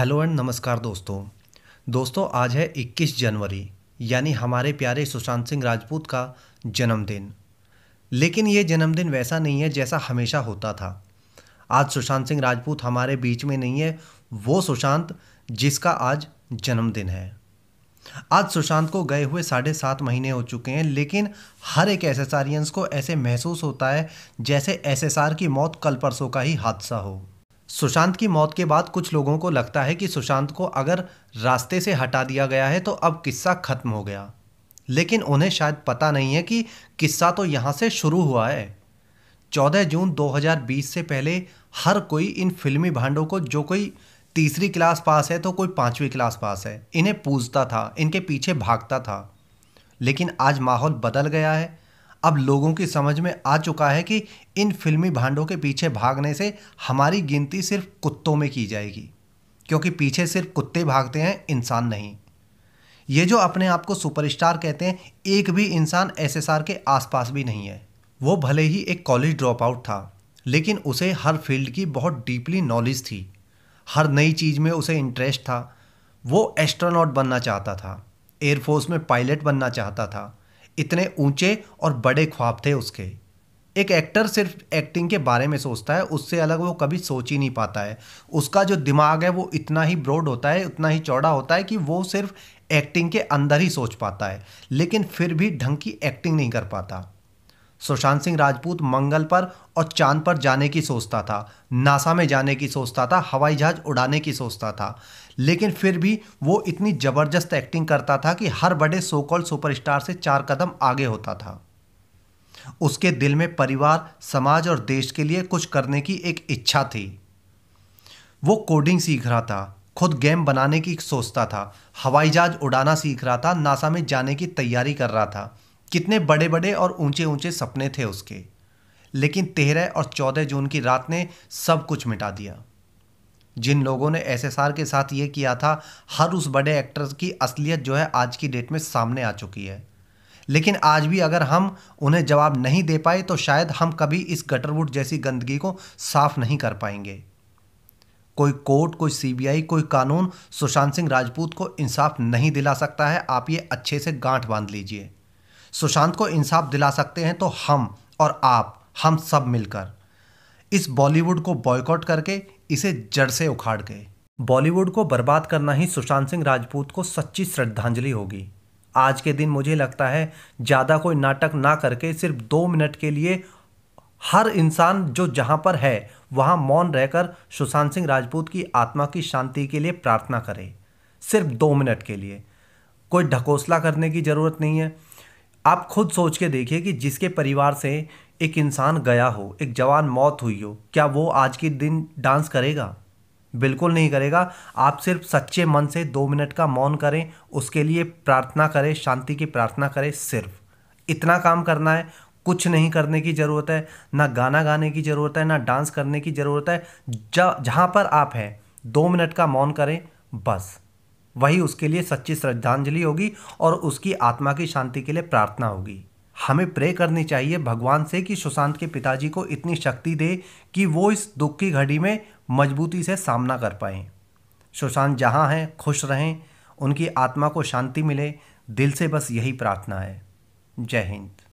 hello and नमस्कार दोस्तों दोस्तों आज है 21 जनवरी यानी हमारे प्यारे सुशांत सिंह राजपूत का जन्मदिन लेकिन ये जन्मदिन वैसा नहीं है जैसा हमेशा होता था आज सुशांत सिंह राजपूत हमारे बीच में नहीं है वो सुशांत जिसका आज जन्मदिन है आज सुशांत को गए हुए साढ़े सात महीने हो चुके हैं लेकिन हर एक एस को ऐसे महसूस होता है जैसे एस की मौत कल परसों का ही हादसा हो सुशांत की मौत के बाद कुछ लोगों को लगता है कि सुशांत को अगर रास्ते से हटा दिया गया है तो अब किस्सा खत्म हो गया लेकिन उन्हें शायद पता नहीं है कि किस्सा तो यहाँ से शुरू हुआ है 14 जून 2020 से पहले हर कोई इन फिल्मी भांडों को जो कोई तीसरी क्लास पास है तो कोई पाँचवीं क्लास पास है इन्हें पूजता था इनके पीछे भागता था लेकिन आज माहौल बदल गया है अब लोगों की समझ में आ चुका है कि इन फिल्मी भांडों के पीछे भागने से हमारी गिनती सिर्फ कुत्तों में की जाएगी क्योंकि पीछे सिर्फ कुत्ते भागते हैं इंसान नहीं ये जो अपने आप को सुपरस्टार कहते हैं एक भी इंसान एसएसआर के आसपास भी नहीं है वो भले ही एक कॉलेज ड्रॉप आउट था लेकिन उसे हर फील्ड की बहुत डीपली नॉलेज थी हर नई चीज़ में उसे इंटरेस्ट था वो एस्ट्रोनॉट बनना चाहता था एयरफोर्स में पायलट बनना चाहता था इतने ऊंचे और बड़े ख्वाब थे उसके एक एक्टर सिर्फ एक्टिंग के बारे में सोचता है उससे अलग वो कभी सोच ही नहीं पाता है उसका जो दिमाग है वो इतना ही ब्रॉड होता है उतना ही चौड़ा होता है कि वो सिर्फ एक्टिंग के अंदर ही सोच पाता है लेकिन फिर भी ढंग की एक्टिंग नहीं कर पाता सुशांत सिंह राजपूत मंगल पर और चांद पर जाने की सोचता था नासा में जाने की सोचता था हवाई जहाज उड़ाने की सोचता था लेकिन फिर भी वो इतनी ज़बरदस्त एक्टिंग करता था कि हर बड़े सोकॉल सुपरस्टार से चार कदम आगे होता था उसके दिल में परिवार समाज और देश के लिए कुछ करने की एक इच्छा थी वो कोडिंग सीख रहा था खुद गेम बनाने की सोचता था हवाई जहाज उड़ाना सीख रहा था नासा में जाने की तैयारी कर रहा था कितने बड़े बड़े और ऊंचे ऊंचे सपने थे उसके लेकिन तेरह और चौदह जून की रात ने सब कुछ मिटा दिया जिन लोगों ने एस के साथ ये किया था हर उस बड़े एक्टर की असलियत जो है आज की डेट में सामने आ चुकी है लेकिन आज भी अगर हम उन्हें जवाब नहीं दे पाए तो शायद हम कभी इस गटरवुड जैसी गंदगी को साफ नहीं कर पाएंगे कोई कोर्ट कोई सीबीआई कोई कानून सुशांत सिंह राजपूत को इंसाफ नहीं दिला सकता है आप ये अच्छे से गांठ बांध लीजिए सुशांत को इंसाफ दिला सकते हैं तो हम और आप हम सब मिलकर इस बॉलीवुड को बॉयकॉट करके इसे जड़ से उखाड़ गए बॉलीवुड को बर्बाद करना ही सुशांत सिंह राजपूत को सच्ची श्रद्धांजलि होगी आज के दिन मुझे लगता है ज़्यादा कोई नाटक ना करके सिर्फ दो मिनट के लिए हर इंसान जो जहाँ पर है वहाँ मौन रहकर सुशांत सिंह राजपूत की आत्मा की शांति के लिए प्रार्थना करे सिर्फ दो मिनट के लिए कोई ढकोसला करने की ज़रूरत नहीं है आप खुद सोच के देखिए कि जिसके परिवार से एक इंसान गया हो एक जवान मौत हुई हो क्या वो आज के दिन डांस करेगा बिल्कुल नहीं करेगा आप सिर्फ सच्चे मन से दो मिनट का मौन करें उसके लिए प्रार्थना करें शांति की प्रार्थना करें सिर्फ इतना काम करना है कुछ नहीं करने की ज़रूरत है ना गाना गाने की ज़रूरत है ना डांस करने की ज़रूरत है जहाँ पर आप हैं दो मिनट का मौन करें बस वही उसके लिए सच्ची श्रद्धांजलि होगी और उसकी आत्मा की शांति के लिए प्रार्थना होगी हमें प्रे करनी चाहिए भगवान से कि सुशांत के पिताजी को इतनी शक्ति दे कि वो इस दुख की घड़ी में मजबूती से सामना कर पाएँ सुशांत जहाँ हैं खुश रहें उनकी आत्मा को शांति मिले दिल से बस यही प्रार्थना है जय हिंद